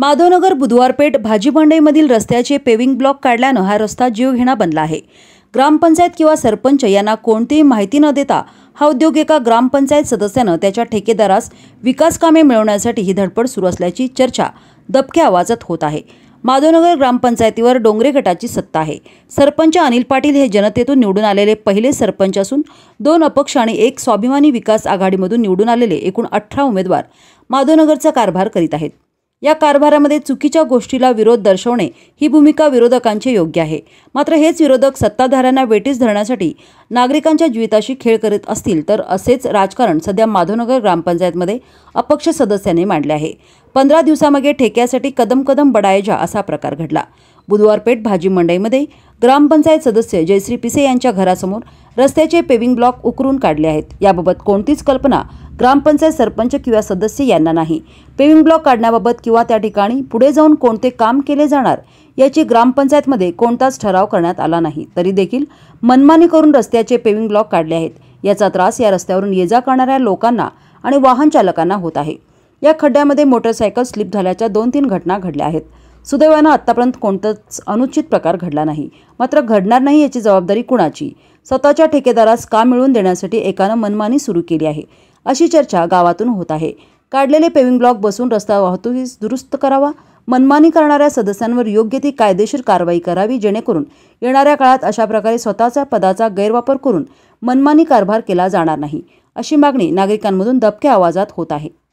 माधवनगर बुधवारपेठ भाजी मंडईमधील रस्त्याचे paving block काढल्यानं हा रस्ता जीवघेणा बनला आहे ग्रामपंचायत किंवा सरपंच यांना कोणतीही माहिती न देता हा उद्योग एका ग्रामपंचायत सदस्यानं त्याच्या ठेकेदारास विकास कामे मिळवण्यासाठी ही धडपड सुरू असल्याची चर्चा दबक्या आवाजात होत आहे माधवनगर ग्रामपंचायतीवर डोंगरे गटाची सत्ता आहे सरपंच अनिल पाटील हे जनतेतून निवडून आलेले पहिले सरपंच असून दोन अपक्ष आणि एक स्वाभिमानी विकास आघाडीमधून निवडून आलेले एकूण अठरा उमेदवार माधवनगरचा कारभार करीत आहेत या कारभारामध्ये चुकीच्या गोष्टीला विरोध दर्शवणे ही भूमिका विरोधकांची योग्य आहे मात्र हेच विरोधक सत्ताधाऱ्यांना वेटीस धरण्यासाठी नागरिकांच्या जीवितांशी खेळ करीत असतील तर असेच राजकारण सध्या माधवनगर ग्रामपंचायतमध्ये अपक्ष सदस्यांनी मांडले आहे पंधरा दिवसामागे ठेक्यासाठी कदम कदम बडायजा असा प्रकार घडला बुधवारपेठ भाजी मंडईमध्ये ग्रामपंचायत सदस्य जयश्री पिसे यांच्या घरासमोर रस्त्याचे पेविंग ब्लॉक उकरून काढले आहेत याबाबत कोणतीच कल्पना ग्रामपंचायत सरपंच किंवा सदस्य यांना नाही पेविंग ब्लॉक काढण्याबाबत किंवा त्या ठिकाणी पुढे जाऊन कोणते काम केले जाणार याची ग्रामपंचायतमध्ये कोणताच ठराव करण्यात आला नाही तरी देखील मनमानी करून रस्त्याचे पेविंग ब्लॉक काढले आहेत याचा त्रास या रस्त्यावरून ये जा करणाऱ्या लोकांना आणि वाहन चालकांना होत आहे या खड्ड्यामध्ये मोटरसायकल स्लिप झाल्याच्या दोन तीन घटना घडल्या आहेत सुदैवानं आत्तापर्यंत कोणताच अनुचित प्रकार घडला नाही मात्र घडणार नाही याची जबाबदारी कुणाची स्वतःच्या ठेकेदारास काम मिळवून देण्यासाठी एकानं मनमानी सुरू केली आहे अशी चर्चा गावातून होत आहे काढलेले पेविंग ब्लॉक बसून रस्ता वाहतुकीस दुरुस्त करावा मनमानी करणाऱ्या सदस्यांवर योग्य ती कायदेशीर कारवाई करावी जेणेकरून येणाऱ्या काळात अशा प्रकारे स्वतःच्या पदाचा गैरवापर करून मनमानी कारभार केला जाणार नाही अशी मागणी नागरिकांमधून दबक्या आवाजात होत आहे